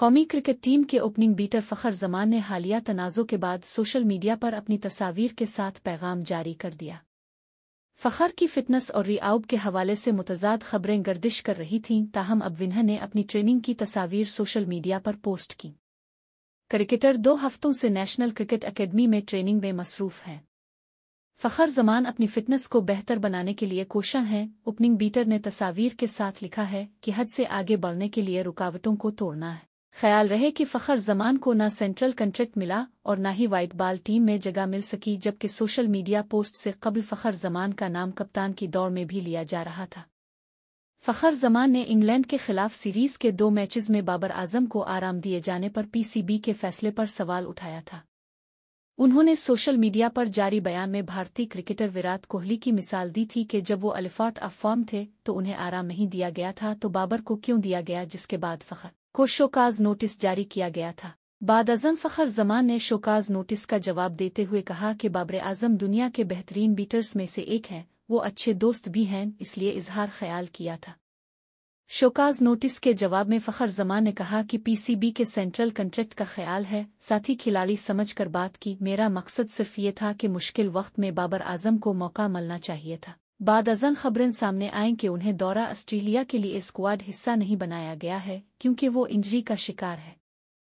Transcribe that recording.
कौमी cricket team के opening batter Fakhar Zaman ने हालिया तनाज़ों के बाद सोशल मीडिया पर अपनी तस्वीर के साथ पैगाम जारी कर दिया फ़खर की फ़िटनेस और रियाउब के हवाले से मुतजाद खबरें गर्दिश कर रही थीं ताहम अब विन्ह ने अपनी ट्रेनिंग की तस्वीर सोशल मीडिया पर पोस्ट की क्रिकेटर दो हफ्तों से नेशनल क्रिकेट अकेडमी में ट्रेनिंग में मसरूफ़ हैं फ़खर जमान अपनी फ़िटनेस को बेहतर बनाने के लिए कोशा हैं ओपनिंग बीटर ने तस्वीर के साथ लिखा है कि हद से आगे बढ़ने के लिए रुकावटों को तोड़ना है ख्याल रहे कि फ़खर जमान को न सेंट्रल कंट्रैक्ट मिला और न ही वाइट बॉल टीम में जगह मिल सकी जबकि सोशल मीडिया पोस्ट से कबल फ़खर जमान का नाम कप्तान की दौड़ में भी लिया जा रहा था फ़खर जमान ने इंग्लैंड के खिलाफ सीरीज के दो मैचेस में बाबर आजम को आराम दिए जाने पर पीसीबी के फैसले पर सवाल उठाया था उन्होंने सोशल मीडिया पर जारी बयान में भारतीय क्रिकेटर विराट कोहली की मिसाल दी थी कि जब वो अलिफाट अफॉर्म थे तो उन्हें आराम नहीं दिया गया था तो बाबर को क्यों दिया गया जिसके बाद फ़खर को शोकाज नोटिस जारी किया गया था बाद अजम फ़खर जमान ने शोकाज नोटिस का जवाब देते हुए कहा कि बाबर आजम दुनिया के बेहतरीन बीटर्स में से एक हैं वो अच्छे दोस्त भी हैं इसलिए इजहार ख्याल किया था शोकाज नोटिस के जवाब में फ़खर जमान ने कहा कि पीसीबी के सेंट्रल कंट्रैक्ट का ख्याल है साथ ही खिलाड़ी समझकर बात की मेरा मकसद सिर्फ ये था कि मुश्किल वक्त में बाबर आजम को मौका मिलना चाहिए था बाद अजन खबरें सामने आएं कि उन्हें दौरा ऑस्ट्रेलिया के लिए स्क्वाड हिस्सा नहीं बनाया गया है क्योंकि वो इंजरी का शिकार है